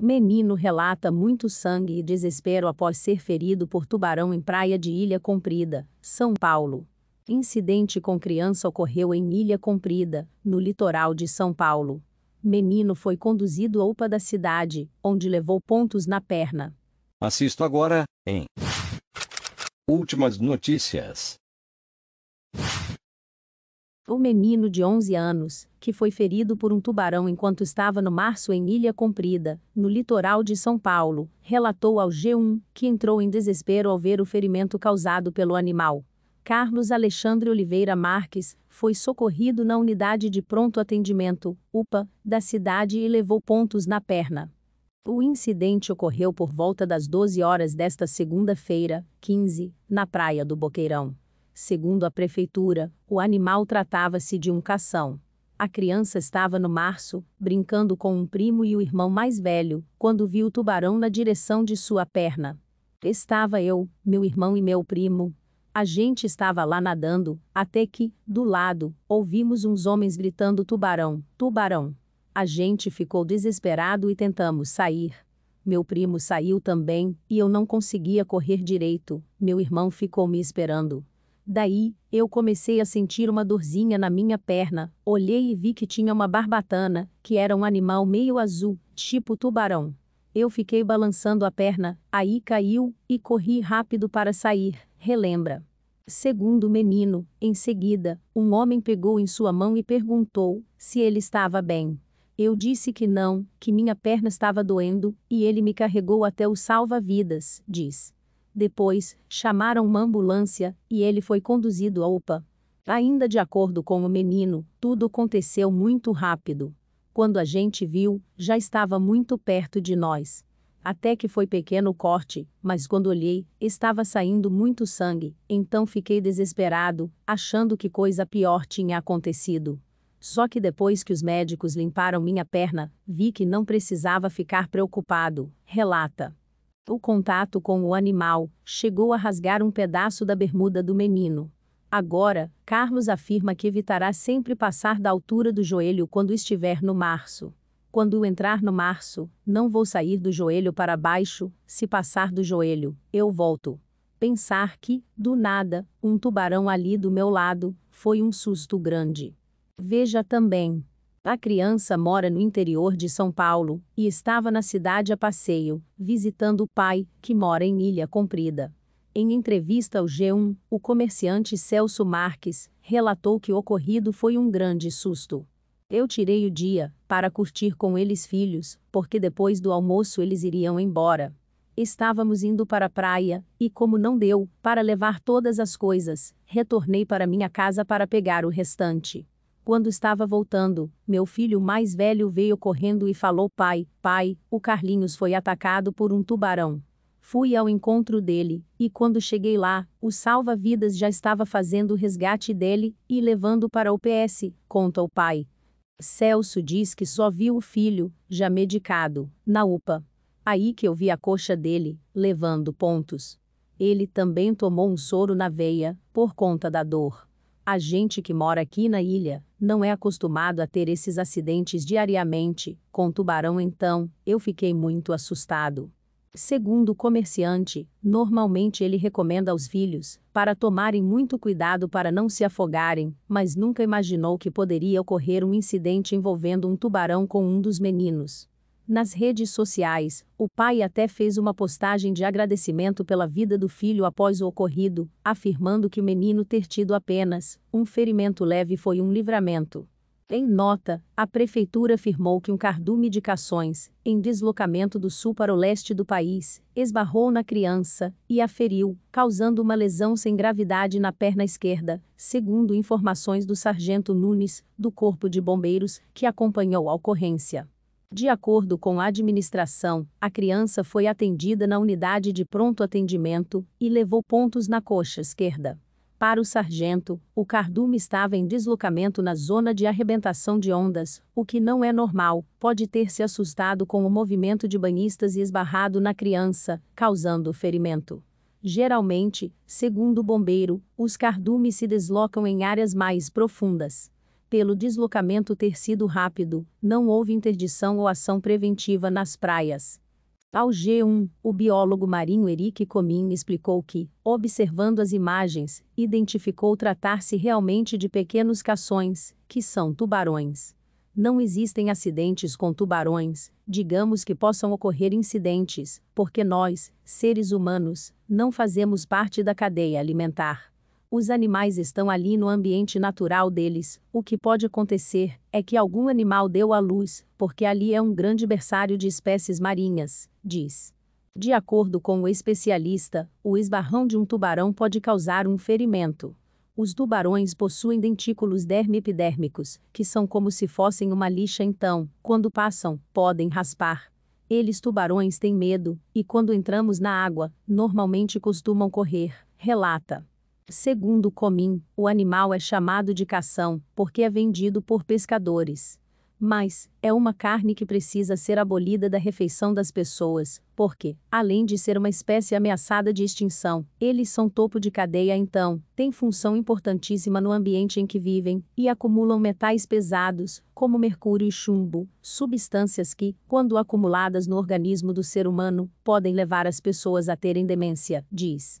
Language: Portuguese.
Menino relata muito sangue e desespero após ser ferido por tubarão em praia de Ilha Comprida, São Paulo. Incidente com criança ocorreu em Ilha Comprida, no litoral de São Paulo. Menino foi conduzido à UPA da cidade, onde levou pontos na perna. Assisto agora, em Últimas notícias. O menino de 11 anos, que foi ferido por um tubarão enquanto estava no março em Ilha Comprida, no litoral de São Paulo, relatou ao G1 que entrou em desespero ao ver o ferimento causado pelo animal. Carlos Alexandre Oliveira Marques foi socorrido na unidade de pronto atendimento, UPA, da cidade e levou pontos na perna. O incidente ocorreu por volta das 12 horas desta segunda-feira, 15, na praia do Boqueirão. Segundo a prefeitura, o animal tratava-se de um cação. A criança estava no março, brincando com um primo e o irmão mais velho, quando viu o tubarão na direção de sua perna. Estava eu, meu irmão e meu primo. A gente estava lá nadando, até que, do lado, ouvimos uns homens gritando tubarão, tubarão. A gente ficou desesperado e tentamos sair. Meu primo saiu também, e eu não conseguia correr direito. Meu irmão ficou me esperando. Daí, eu comecei a sentir uma dorzinha na minha perna, olhei e vi que tinha uma barbatana, que era um animal meio azul, tipo tubarão. Eu fiquei balançando a perna, aí caiu, e corri rápido para sair, relembra. Segundo o menino, em seguida, um homem pegou em sua mão e perguntou se ele estava bem. Eu disse que não, que minha perna estava doendo, e ele me carregou até o salva-vidas, diz. Depois, chamaram uma ambulância e ele foi conduzido à UPA. Ainda de acordo com o menino, tudo aconteceu muito rápido. Quando a gente viu, já estava muito perto de nós. Até que foi pequeno o corte, mas quando olhei, estava saindo muito sangue, então fiquei desesperado, achando que coisa pior tinha acontecido. Só que depois que os médicos limparam minha perna, vi que não precisava ficar preocupado, relata. O contato com o animal chegou a rasgar um pedaço da bermuda do menino. Agora, Carlos afirma que evitará sempre passar da altura do joelho quando estiver no março. Quando entrar no março, não vou sair do joelho para baixo, se passar do joelho, eu volto. Pensar que, do nada, um tubarão ali do meu lado, foi um susto grande. Veja também. A criança mora no interior de São Paulo e estava na cidade a passeio, visitando o pai, que mora em Ilha Comprida. Em entrevista ao G1, o comerciante Celso Marques relatou que o ocorrido foi um grande susto. Eu tirei o dia para curtir com eles filhos, porque depois do almoço eles iriam embora. Estávamos indo para a praia, e como não deu para levar todas as coisas, retornei para minha casa para pegar o restante. Quando estava voltando, meu filho mais velho veio correndo e falou: Pai, pai, o Carlinhos foi atacado por um tubarão. Fui ao encontro dele, e quando cheguei lá, o salva-vidas já estava fazendo o resgate dele e levando para o PS, conta o pai. Celso diz que só viu o filho, já medicado, na UPA. Aí que eu vi a coxa dele, levando pontos. Ele também tomou um soro na veia, por conta da dor. A gente que mora aqui na ilha, não é acostumado a ter esses acidentes diariamente, com tubarão então, eu fiquei muito assustado. Segundo o comerciante, normalmente ele recomenda aos filhos para tomarem muito cuidado para não se afogarem, mas nunca imaginou que poderia ocorrer um incidente envolvendo um tubarão com um dos meninos. Nas redes sociais, o pai até fez uma postagem de agradecimento pela vida do filho após o ocorrido, afirmando que o menino ter tido apenas um ferimento leve foi um livramento. Em nota, a prefeitura afirmou que um cardume de cações, em deslocamento do sul para o leste do país, esbarrou na criança e a feriu, causando uma lesão sem gravidade na perna esquerda, segundo informações do sargento Nunes, do Corpo de Bombeiros, que acompanhou a ocorrência. De acordo com a administração, a criança foi atendida na unidade de pronto atendimento e levou pontos na coxa esquerda. Para o sargento, o cardume estava em deslocamento na zona de arrebentação de ondas, o que não é normal, pode ter se assustado com o movimento de banhistas e esbarrado na criança, causando ferimento. Geralmente, segundo o bombeiro, os cardumes se deslocam em áreas mais profundas pelo deslocamento ter sido rápido, não houve interdição ou ação preventiva nas praias. Ao G1, o biólogo marinho Eric Comin explicou que, observando as imagens, identificou tratar-se realmente de pequenos cações, que são tubarões. Não existem acidentes com tubarões, digamos que possam ocorrer incidentes, porque nós, seres humanos, não fazemos parte da cadeia alimentar. Os animais estão ali no ambiente natural deles. O que pode acontecer é que algum animal deu à luz, porque ali é um grande berçário de espécies marinhas, diz. De acordo com o especialista, o esbarrão de um tubarão pode causar um ferimento. Os tubarões possuem dentículos dermipidérmicos, que são como se fossem uma lixa então, quando passam, podem raspar. Eles tubarões têm medo, e quando entramos na água, normalmente costumam correr, relata. Segundo Comim, o animal é chamado de cação porque é vendido por pescadores. Mas, é uma carne que precisa ser abolida da refeição das pessoas, porque, além de ser uma espécie ameaçada de extinção, eles são topo de cadeia então, têm função importantíssima no ambiente em que vivem, e acumulam metais pesados, como mercúrio e chumbo, substâncias que, quando acumuladas no organismo do ser humano, podem levar as pessoas a terem demência, diz.